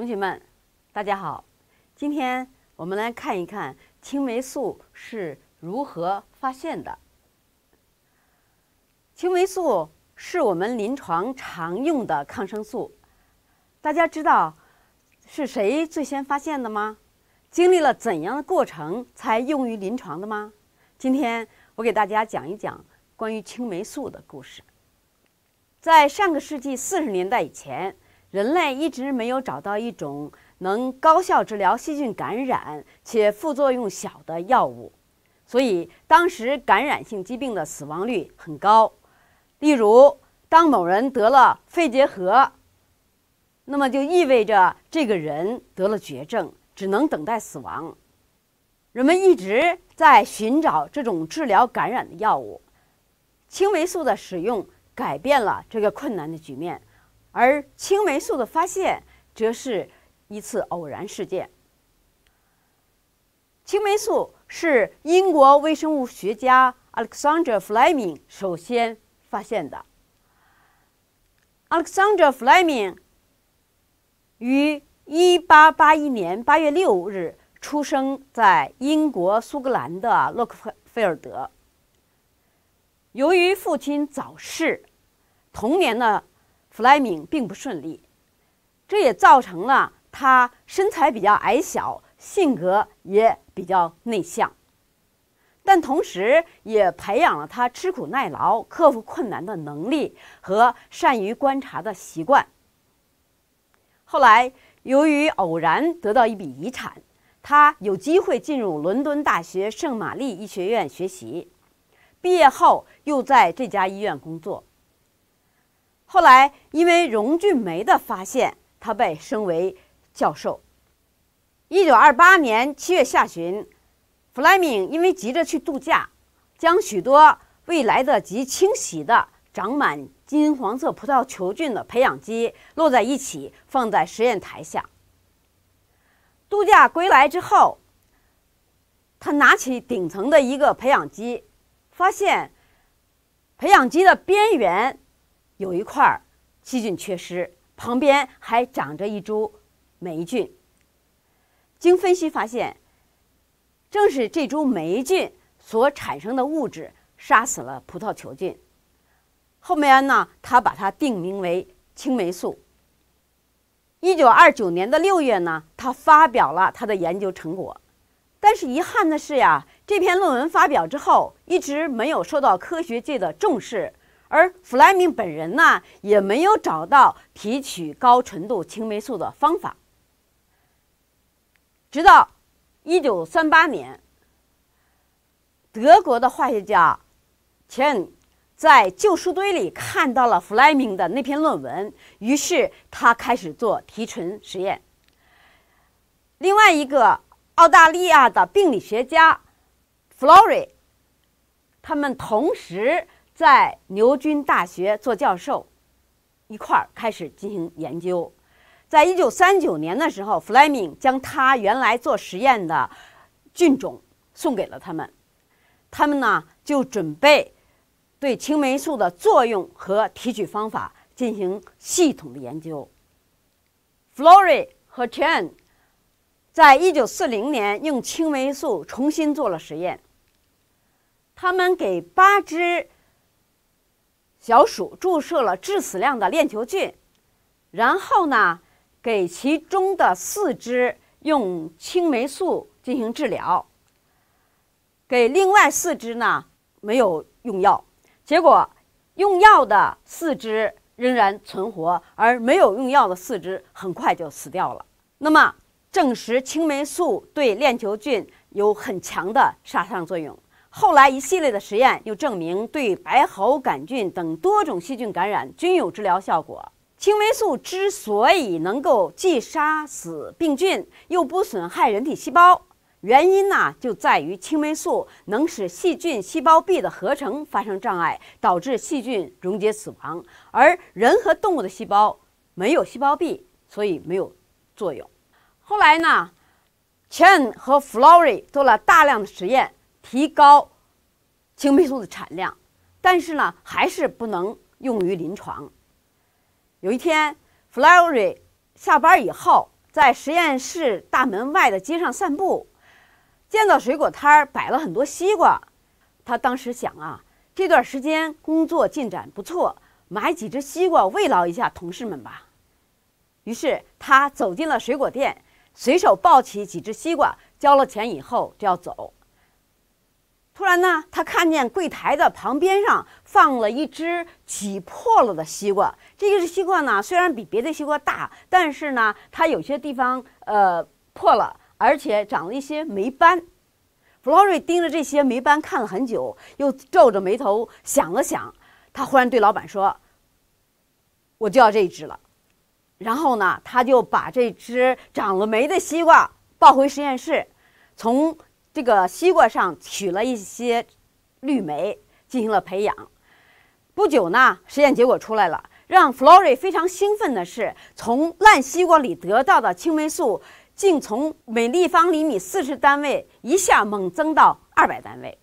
同学们，大家好！今天我们来看一看青霉素是如何发现的。青霉素是我们临床常用的抗生素，大家知道是谁最先发现的吗？经历了怎样的过程才用于临床的吗？今天我给大家讲一讲关于青霉素的故事。在上个世纪四十年代以前。人类一直没有找到一种能高效治疗细菌感染且副作用小的药物，所以当时感染性疾病的死亡率很高。例如，当某人得了肺结核，那么就意味着这个人得了绝症，只能等待死亡。人们一直在寻找这种治疗感染的药物。青霉素的使用改变了这个困难的局面。而青霉素的发现则是一次偶然事件。青霉素是英国微生物学家 Alexander Fleming 首先发现的。Alexander Fleming 于1881年8月6日出生在英国苏格兰的洛克菲菲尔德。由于父亲早逝，童年呢。弗莱明并不顺利，这也造成了他身材比较矮小，性格也比较内向。但同时也培养了他吃苦耐劳、克服困难的能力和善于观察的习惯。后来，由于偶然得到一笔遗产，他有机会进入伦敦大学圣玛丽医学院学习，毕业后又在这家医院工作。后来，因为荣俊梅的发现，他被升为教授。1928年7月下旬，弗莱明因为急着去度假，将许多未来得及清洗的长满金黄色葡萄球菌的培养基摞在一起，放在实验台下。度假归来之后，他拿起顶层的一个培养基，发现培养基的边缘。有一块儿细菌缺失，旁边还长着一株霉菌。经分析发现，正是这株霉菌所产生的物质杀死了葡萄球菌。后面呢，他把它定名为青霉素。一九二九年的六月呢，他发表了他的研究成果。但是遗憾的是呀，这篇论文发表之后，一直没有受到科学界的重视。而弗莱明本人呢，也没有找到提取高纯度青霉素的方法。直到一九三八年，德国的化学家钱在旧书堆里看到了弗莱明的那篇论文，于是他开始做提纯实验。另外一个澳大利亚的病理学家 Flory，他们同时。在牛津大学做教授，一块儿开始进行研究。在1939年的时候，弗莱明将他原来做实验的菌种送给了他们，他们呢就准备对青霉素的作用和提取方法进行系统的研究。f l o r y 和 c h a n 在1940年用青霉素重新做了实验，他们给八只。小鼠注射了致死量的链球菌，然后呢，给其中的四只用青霉素进行治疗，给另外四只呢没有用药。结果，用药的四只仍然存活，而没有用药的四只很快就死掉了。那么，证实青霉素对链球菌有很强的杀伤作用。后来，一系列的实验又证明，对白喉杆菌等多种细菌感染均有治疗效果。青霉素之所以能够既杀死病菌又不损害人体细胞，原因呢，就在于青霉素能使细菌细胞壁的合成发生障碍，导致细菌溶解死亡。而人和动物的细胞没有细胞壁，所以没有作用。后来呢，Chen 和 f l o r y 做了大量的实验。提高青霉素的产量，但是呢，还是不能用于临床。有一天，Flory 下班以后，在实验室大门外的街上散步，见到水果摊儿摆了很多西瓜。他当时想啊，这段时间工作进展不错，买几只西瓜慰劳一下同事们吧。于是他走进了水果店，随手抱起几只西瓜，交了钱以后就要走。突然呢，他看见柜台的旁边上放了一只挤破了的西瓜。这个西瓜呢，虽然比别的西瓜大，但是呢，它有些地方呃破了，而且长了一些霉斑。f l o r 盯着这些霉斑看了很久，又皱着眉头想了想，他忽然对老板说：“我就要这一只了。”然后呢，他就把这只长了霉的西瓜抱回实验室，从。这个西瓜上取了一些绿霉，进行了培养。不久呢，实验结果出来了。让 f l o r y 非常兴奋的是，从烂西瓜里得到的青霉素，竟从每立方厘米四十单位一下猛增到二百单位。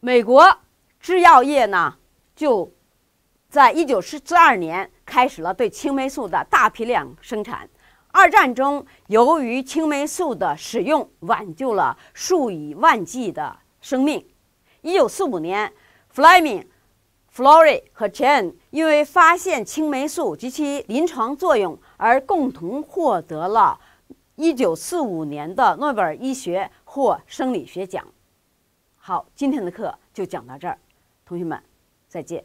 美国制药业呢，就在一九四二年开始了对青霉素的大批量生产。二战中，由于青霉素的使用，挽救了数以万计的生命。一九四五年 f l m i n g Florey 和 c h a n 因为发现青霉素及其临床作用而共同获得了一九四五年的诺贝尔医学或生理学奖。好，今天的课就讲到这儿，同学们再见。